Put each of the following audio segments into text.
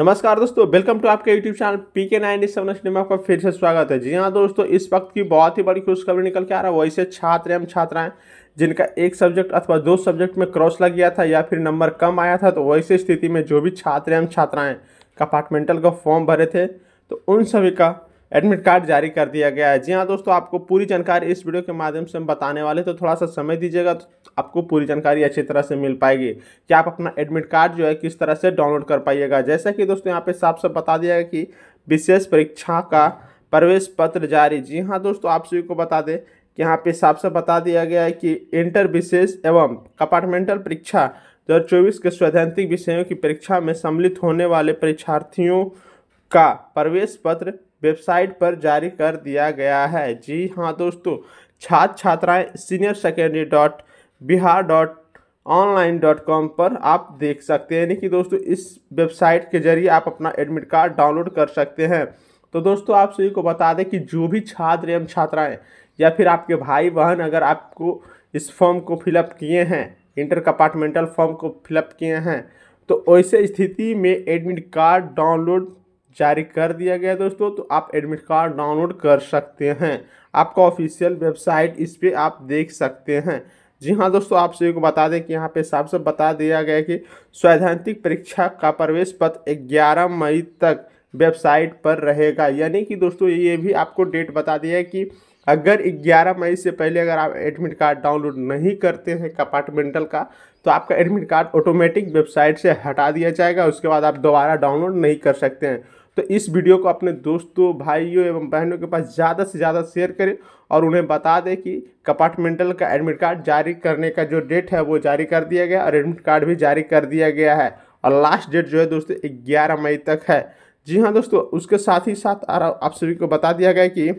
नमस्कार दोस्तों welcome to आपके YouTube channel P K ninety seven में आपका फिर से स्वागत है जी हाँ दोस्तों इस वक्त की बहुत ही बड़ी खुशखबरी निकल के आ रहा है वैसे छात्र एवं छात्राएं जिनका एक सब्जेक्ट अथवा दो सब्जेक्ट में क्रॉस लग गया था या फिर नंबर कम आया था तो वैसे स्थिति में जो भी छात्र एवं छात्राएँ कंपार्टमेंटल का फॉर्म भरे थे तो उन सभी का एडमिट कार्ड जारी कर दिया गया है जी हाँ दोस्तों आपको पूरी जानकारी इस वीडियो के माध्यम से हम बताने वाले तो थोड़ा सा समय दीजिएगा तो आपको पूरी जानकारी अच्छी तरह से मिल पाएगी कि आप अपना एडमिट कार्ड जो है किस तरह से डाउनलोड कर पाइएगा जैसा कि दोस्तों यहाँ पे साफ साफ बता दिया गया कि विशेष परीक्षा का प्रवेश पत्र जारी जी हाँ दोस्तों आप सभी को बता दें कि यहाँ पे साफ साफ बता दिया गया है कि इंटर विशेष एवं कंपार्टमेंटल परीक्षा दो के सैद्धांतिक विषयों की परीक्षा में सम्मिलित होने वाले परीक्षार्थियों का प्रवेश पत्र वेबसाइट पर जारी कर दिया गया है जी हाँ दोस्तों छात्र छात्राएं senior secondary dot Bihar dot online dot com पर आप देख सकते हैं यानी कि दोस्तों इस वेबसाइट के जरिए आप अपना एडमिट कार्ड डाउनलोड कर सकते हैं तो दोस्तों आप सभी को बता दें कि जो भी छात्र एवं छात्राएं या फिर आपके भाई बहन अगर आपको इस फॉर्म को फिलअप किए हैं इंटर कंपार्टमेंटल फॉर्म को फिलअप किए हैं तो ऐसे स्थिति में एडमिट कार्ड डाउनलोड जारी कर दिया गया दोस्तों तो आप एडमिट कार्ड डाउनलोड कर सकते हैं आपका ऑफिशियल वेबसाइट इस पर आप देख सकते हैं जी हाँ दोस्तों आप सभी को बता दें कि यहाँ पे साफ साफ बता दिया गया कि सैद्धांतिक परीक्षा का प्रवेश पत्र 11 मई तक वेबसाइट पर रहेगा यानी कि दोस्तों ये भी आपको डेट बता दिया है कि अगर 11 मई से पहले अगर आप एडमिट कार्ड डाउनलोड नहीं करते हैं कंपार्टमेंटल का तो आपका एडमिट कार्ड ऑटोमेटिक वेबसाइट से हटा दिया जाएगा उसके बाद आप दोबारा डाउनलोड नहीं कर सकते हैं तो इस वीडियो को अपने दोस्तों भाइयों एवं बहनों के पास ज़्यादा से ज़्यादा शेयर करें और उन्हें बता दें कि कंपार्टमेंटल का एडमिट कार्ड जारी करने का जो डेट है वो जारी कर दिया गया और एडमिट कार्ड भी जारी कर दिया गया है और लास्ट डेट जो है दोस्तों ग्यारह मई तक है जी हाँ दोस्तों उसके साथ ही साथ आप सभी को बता दिया गया कि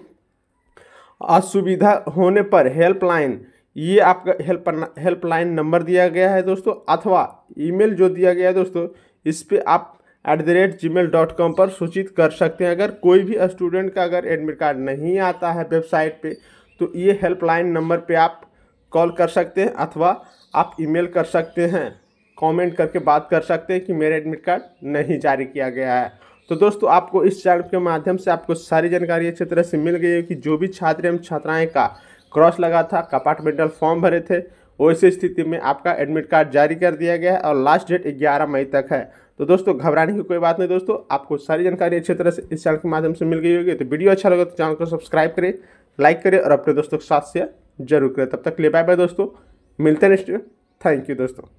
असुविधा होने पर हेल्पलाइन ये आपका हेल्प हेल्पलाइन नंबर दिया गया है दोस्तों अथवा ईमेल जो दिया गया है दोस्तों इस पर आप at the rate Gmail dot com पर सूचित कर सकते हैं अगर कोई भी स्टूडेंट का अगर एडमिट कार्ड नहीं आता है वेबसाइट पे तो ये हेल्पलाइन नंबर पे आप कॉल कर सकते हैं अथवा आप ईमेल कर सकते हैं कमेंट करके बात कर सकते हैं कि मेरा एडमिट कार्ड नहीं जारी किया गया है तो दोस्तों आपको इस चैनल के माध्यम से आपको सारी जानकारी अच्छी तरह से मिल गई है कि जो भी छात्र एवं छात्राएं का क्रॉस लगा था कंपार्टमेंटल फॉर्म भरे थे वैसे स्थिति में आपका एडमिट कार्ड जारी कर दिया गया है और लास्ट डेट ग्यारह मई तक है तो दोस्तों घबराने की कोई बात नहीं दोस्तों आपको सारी जानकारी अच्छी तरह से इस चैनल के माध्यम से मिल गई होगी तो वीडियो अच्छा लगे तो चैनल को सब्सक्राइब करें लाइक करें और अपने दोस्तों के साथ शेयर जरूर करें तब तक ले बाय बाय दोस्तों मिलते हैं नेक्स्ट थैंक यू दोस्तों